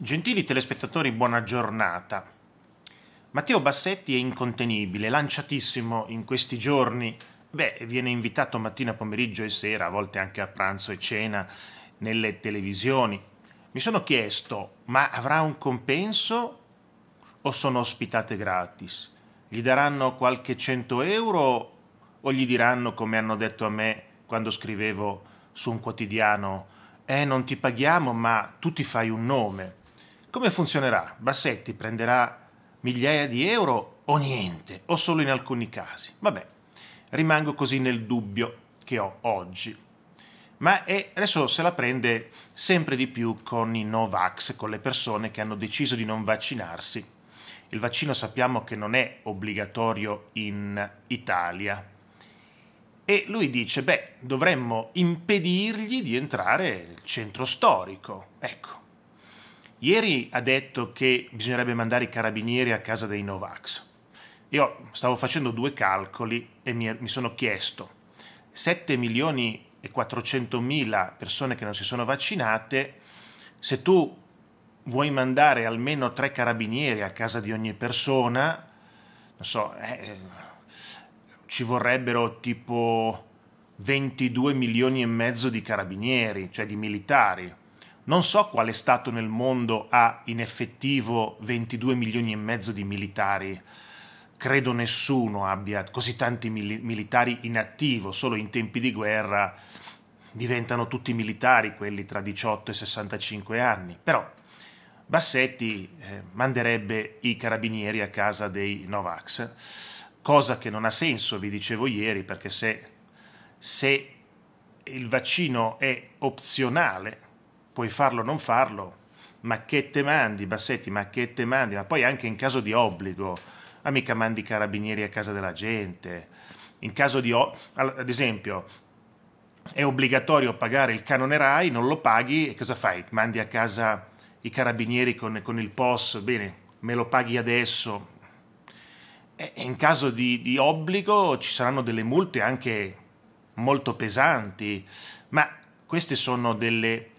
Gentili telespettatori, buona giornata. Matteo Bassetti è incontenibile, lanciatissimo in questi giorni. Beh, viene invitato mattina, pomeriggio e sera, a volte anche a pranzo e cena, nelle televisioni. Mi sono chiesto, ma avrà un compenso o sono ospitate gratis? Gli daranno qualche cento euro o gli diranno, come hanno detto a me quando scrivevo su un quotidiano, eh, non ti paghiamo, ma tu ti fai un nome. Come funzionerà? Bassetti prenderà migliaia di euro o niente, o solo in alcuni casi. Vabbè, rimango così nel dubbio che ho oggi. Ma è, adesso se la prende sempre di più con i Novax, con le persone che hanno deciso di non vaccinarsi. Il vaccino sappiamo che non è obbligatorio in Italia. E lui dice, beh, dovremmo impedirgli di entrare nel centro storico. Ecco, Ieri ha detto che bisognerebbe mandare i carabinieri a casa dei Novax. Io stavo facendo due calcoli e mi, sono chiesto 7 milioni e 400 mila persone che non si sono vaccinate, se tu vuoi mandare almeno tre carabinieri a casa di ogni persona, non so, eh, ci vorrebbero tipo 22 milioni e mezzo di carabinieri, cioè di militari non so quale Stato nel mondo ha in effettivo 22 milioni e mezzo di militari. Credo nessuno abbia così tanti mili militari in attivo, solo in tempi di guerra diventano tutti militari quelli tra 18 e 65 anni. Però Bassetti eh, manderebbe i carabinieri a casa dei Novax, cosa che non ha senso, vi dicevo ieri, perché se, se il vaccino è opzionale, puoi farlo o non farlo, ma che te mandi, Bassetti, ma che te mandi, ma poi anche in caso di obbligo, ma mica mandi i carabinieri a casa della gente, in caso di, ad esempio, è obbligatorio pagare il canone RAI, non lo paghi e cosa fai? Mandi a casa i carabinieri con, con il POS, bene, me lo paghi adesso. E in caso di, di obbligo ci saranno delle multe anche molto pesanti, ma queste sono delle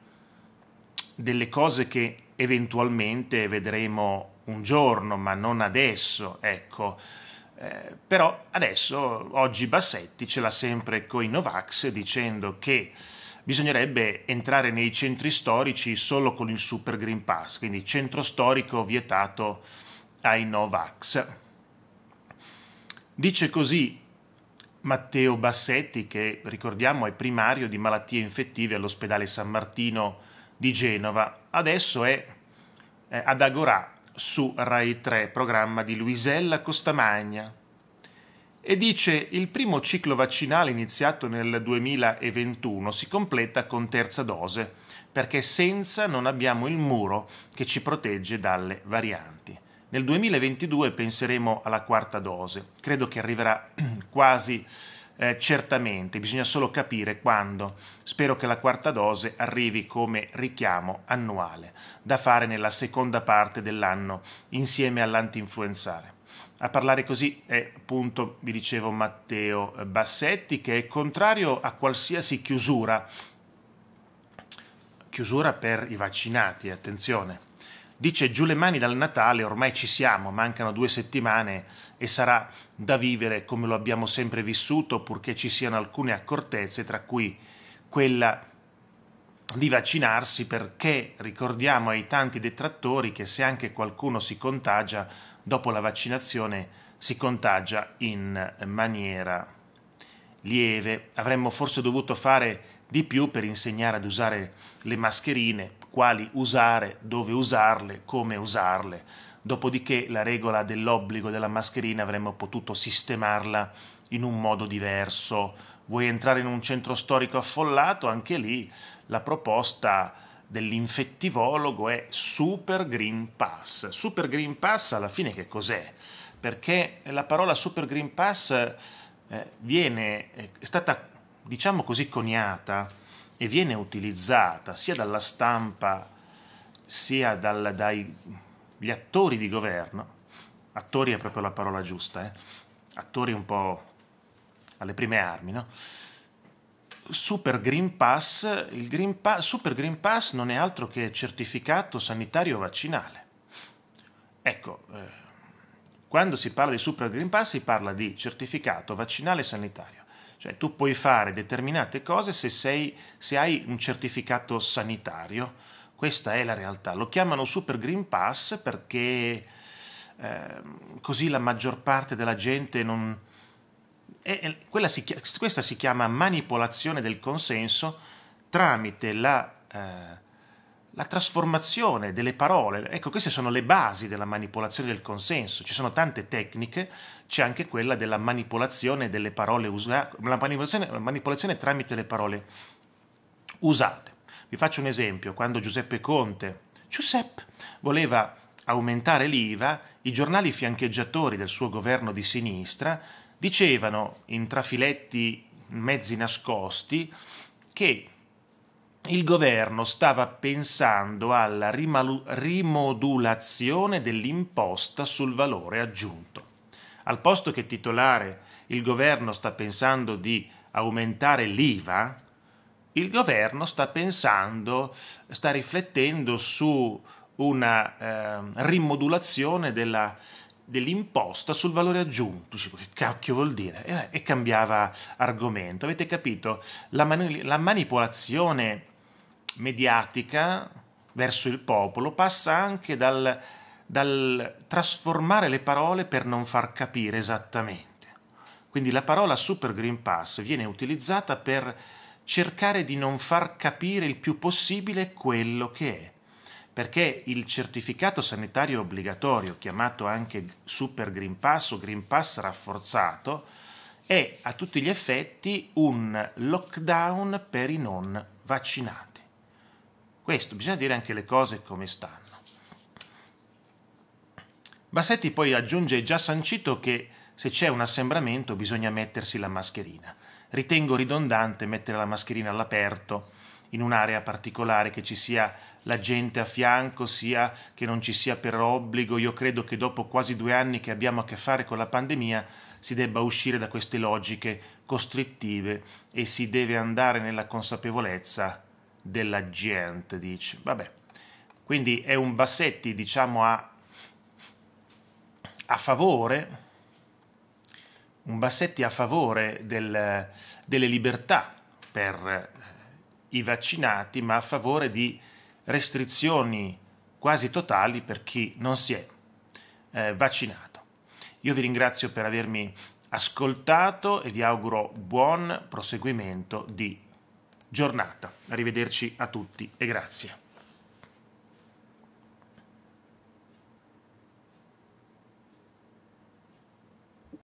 delle cose che eventualmente vedremo un giorno, ma non adesso, ecco. Eh, però adesso, oggi Bassetti ce l'ha sempre coi Novax dicendo che bisognerebbe entrare nei centri storici solo con il Super Green Pass, quindi centro storico vietato ai Novax. Dice così Matteo Bassetti, che ricordiamo è primario di malattie infettive all'ospedale San Martino di Genova. Adesso è ad Agorà su Rai 3, programma di Luisella Costamagna. E dice il primo ciclo vaccinale iniziato nel 2021 si completa con terza dose, perché senza non abbiamo il muro che ci protegge dalle varianti. Nel 2022 penseremo alla quarta dose, credo che arriverà quasi eh, certamente, bisogna solo capire quando. Spero che la quarta dose arrivi come richiamo annuale, da fare nella seconda parte dell'anno insieme all'antinfluenzale. A parlare così è appunto, vi dicevo, Matteo Bassetti, che è contrario a qualsiasi chiusura, chiusura per i vaccinati, attenzione Dice giù le mani dal Natale, ormai ci siamo, mancano due settimane e sarà da vivere come lo abbiamo sempre vissuto, purché ci siano alcune accortezze, tra cui quella di vaccinarsi perché ricordiamo ai tanti detrattori che se anche qualcuno si contagia dopo la vaccinazione si contagia in maniera lieve. Avremmo forse dovuto fare di più per insegnare ad usare le mascherine quali usare, dove usarle, come usarle. Dopodiché la regola dell'obbligo della mascherina avremmo potuto sistemarla in un modo diverso. Vuoi entrare in un centro storico affollato? Anche lì la proposta dell'infettivologo è Super Green Pass. Super Green Pass alla fine che cos'è? Perché la parola Super Green Pass eh, viene, eh, è stata diciamo così coniata e viene utilizzata sia dalla stampa sia dal, dagli attori di governo, attori è proprio la parola giusta, eh? attori un po' alle prime armi, no? Super Green Pass, il Green pa- Super Green Pass non è altro che certificato sanitario vaccinale. Ecco, eh, quando si parla di Super Green Pass si parla di certificato vaccinale sanitario. Cioè tu puoi fare determinate cose se, sei, se hai un certificato sanitario. Questa è la realtà. Lo chiamano Super Green Pass perché eh, così la maggior parte della gente non... È, è, si, questa si chiama manipolazione del consenso tramite la... Eh, la trasformazione delle parole. Ecco, queste sono le basi della manipolazione del consenso. Ci sono tante tecniche, c'è anche quella della manipolazione delle parole usate, la manipolazione, la manipolazione tramite le parole usate. Vi faccio un esempio, quando Giuseppe Conte, Giuseppe, voleva aumentare l'IVA, i giornali fiancheggiatori del suo governo di sinistra dicevano in trafiletti mezzi nascosti che il governo stava pensando alla rimalu- rimodulazione dell'imposta sul valore aggiunto. Al posto che titolare il governo sta pensando di aumentare l'IVA, il governo sta pensando, sta riflettendo su una eh, rimodulazione della, dell'imposta sul valore aggiunto. Che cacchio vuol dire? E, e cambiava argomento. Avete capito? La, mani- la manipolazione mediatica verso il popolo passa anche dal, dal trasformare le parole per non far capire esattamente. Quindi la parola Super Green Pass viene utilizzata per cercare di non far capire il più possibile quello che è, perché il certificato sanitario obbligatorio, chiamato anche Super Green Pass o Green Pass rafforzato, è a tutti gli effetti un lockdown per i non vaccinati questo, bisogna dire anche le cose come stanno. Bassetti poi aggiunge già sancito che se c'è un assembramento bisogna mettersi la mascherina. Ritengo ridondante mettere la mascherina all'aperto in un'area particolare, che ci sia la gente a fianco, sia che non ci sia per obbligo. Io credo che dopo quasi due anni che abbiamo a che fare con la pandemia si debba uscire da queste logiche costrittive e si deve andare nella consapevolezza della gente, dice. Vabbè. Quindi è un Bassetti, diciamo, a, a favore, un Bassetti a favore del, delle libertà per eh, i vaccinati, ma a favore di restrizioni quasi totali per chi non si è eh, vaccinato. Io vi ringrazio per avermi ascoltato e vi auguro buon proseguimento di giornata. Arrivederci a tutti e grazie.